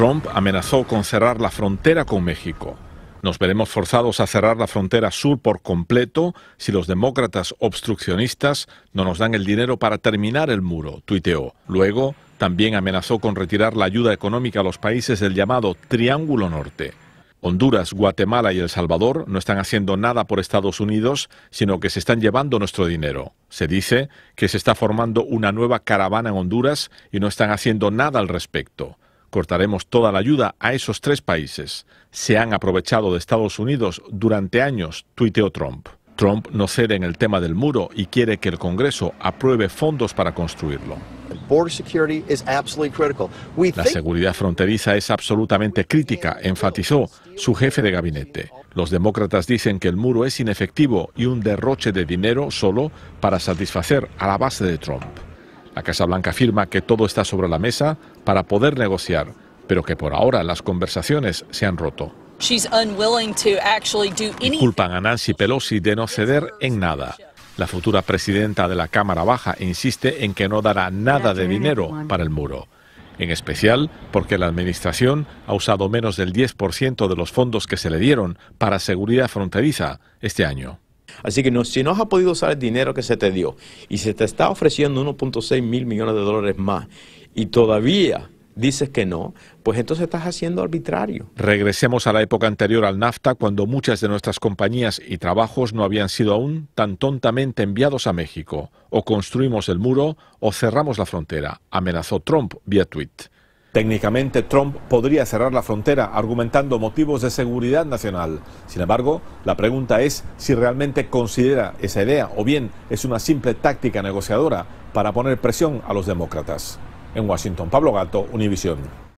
Trump amenazó con cerrar la frontera con México. Nos veremos forzados a cerrar la frontera sur por completo si los demócratas obstruccionistas no nos dan el dinero para terminar el muro, tuiteó. Luego, también amenazó con retirar la ayuda económica a los países del llamado Triángulo Norte. Honduras, Guatemala y El Salvador no están haciendo nada por Estados Unidos, sino que se están llevando nuestro dinero. Se dice que se está formando una nueva caravana en Honduras y no están haciendo nada al respecto. Cortaremos toda la ayuda a esos tres países. Se han aprovechado de Estados Unidos durante años, tuiteó Trump. Trump no cede en el tema del muro y quiere que el Congreso apruebe fondos para construirlo. La seguridad fronteriza es absolutamente crítica, enfatizó su jefe de gabinete. Los demócratas dicen que el muro es inefectivo y un derroche de dinero solo para satisfacer a la base de Trump. La Casa Blanca afirma que todo está sobre la mesa para poder negociar, pero que por ahora las conversaciones se han roto. culpan a Nancy Pelosi de no ceder en nada. La futura presidenta de la Cámara Baja insiste en que no dará nada de dinero para el muro, en especial porque la Administración ha usado menos del 10% de los fondos que se le dieron para seguridad fronteriza este año. Así que no, si no has podido usar el dinero que se te dio y se te está ofreciendo 1.6 mil millones de dólares más y todavía dices que no, pues entonces estás haciendo arbitrario. Regresemos a la época anterior al NAFTA, cuando muchas de nuestras compañías y trabajos no habían sido aún tan tontamente enviados a México. O construimos el muro o cerramos la frontera, amenazó Trump vía tweet. Técnicamente, Trump podría cerrar la frontera argumentando motivos de seguridad nacional. Sin embargo, la pregunta es si realmente considera esa idea o bien es una simple táctica negociadora para poner presión a los demócratas. En Washington, Pablo Gato, Univisión.